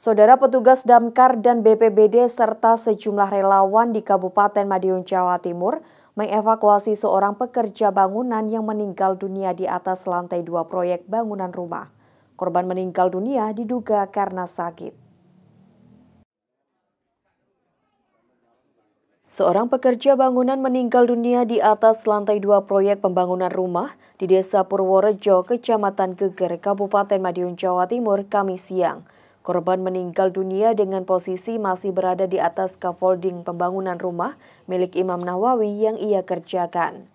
Saudara petugas damkar dan BPBD serta sejumlah relawan di Kabupaten Madiun, Jawa Timur mengevakuasi seorang pekerja bangunan yang meninggal dunia di atas lantai dua proyek bangunan rumah. Korban meninggal dunia diduga karena sakit. Seorang pekerja bangunan meninggal dunia di atas lantai dua proyek pembangunan rumah di Desa Purworejo, Kecamatan Geger, Kabupaten Madiun, Jawa Timur, Kamis siang. Korban meninggal dunia dengan posisi masih berada di atas scaffolding pembangunan rumah milik Imam Nawawi yang ia kerjakan.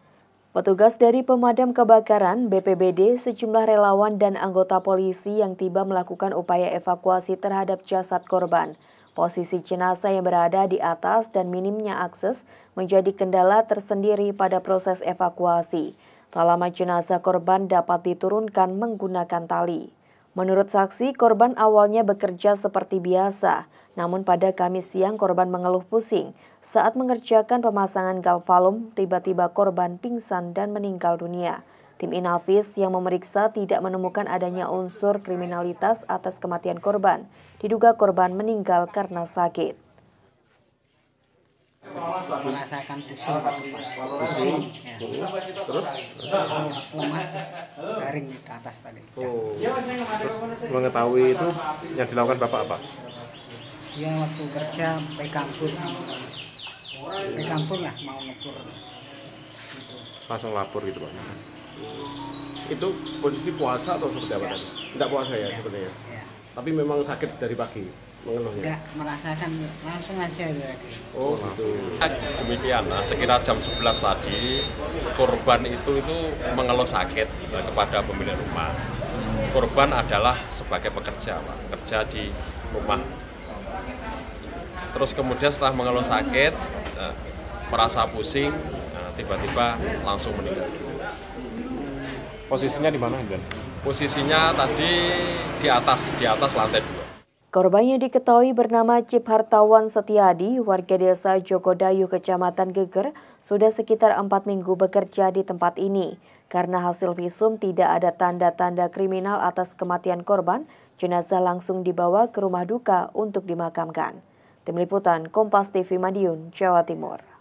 Petugas dari pemadam kebakaran, BPBD, sejumlah relawan dan anggota polisi yang tiba melakukan upaya evakuasi terhadap jasad korban. Posisi jenazah yang berada di atas dan minimnya akses menjadi kendala tersendiri pada proses evakuasi. Tak lama jenazah korban dapat diturunkan menggunakan tali. Menurut saksi, korban awalnya bekerja seperti biasa, namun pada Kamis siang korban mengeluh pusing. Saat mengerjakan pemasangan galvalum, tiba-tiba korban pingsan dan meninggal dunia. Tim Inavis yang memeriksa tidak menemukan adanya unsur kriminalitas atas kematian korban. Diduga korban meninggal karena sakit. Merasakan pusing, pusing, ya. terus, terus lemas, jaring ke atas tadi. Oh. Ya. Iya, Terus mengetahui itu yang dilakukan Bapak apa? Dia waktu kerja pekampur. Pekampur lah mau ngukur. Gitu. Langsung lapor gitu Pak. Itu posisi puasa atau seperti apa ya. tadi? Tidak puasa ya, ya. sepertinya. Ya. Tapi memang sakit dari pagi mengeluhnya? Enggak, merasakan langsung aja itu lagi. Oh, gitu. Demikian, nah, sekitar jam 11 tadi korban itu itu mengeluh sakit kepada pemilik rumah. Korban adalah sebagai pekerja, Pak, pekerja di rumah. Terus kemudian setelah mengeluh sakit, eh, merasa pusing, eh, tiba-tiba langsung meninggal. Posisinya di mana, Dan? Posisinya tadi di atas, di atas lantai dua. Korban yang diketahui bernama Cip Hartawan Setiadi, warga desa Jogodayu, Kecamatan Geger, sudah sekitar empat minggu bekerja di tempat ini. Karena hasil visum tidak ada tanda-tanda kriminal atas kematian korban, jenazah langsung dibawa ke rumah duka untuk dimakamkan. Tim Liputan Kompas TV Madiun, Jawa Timur.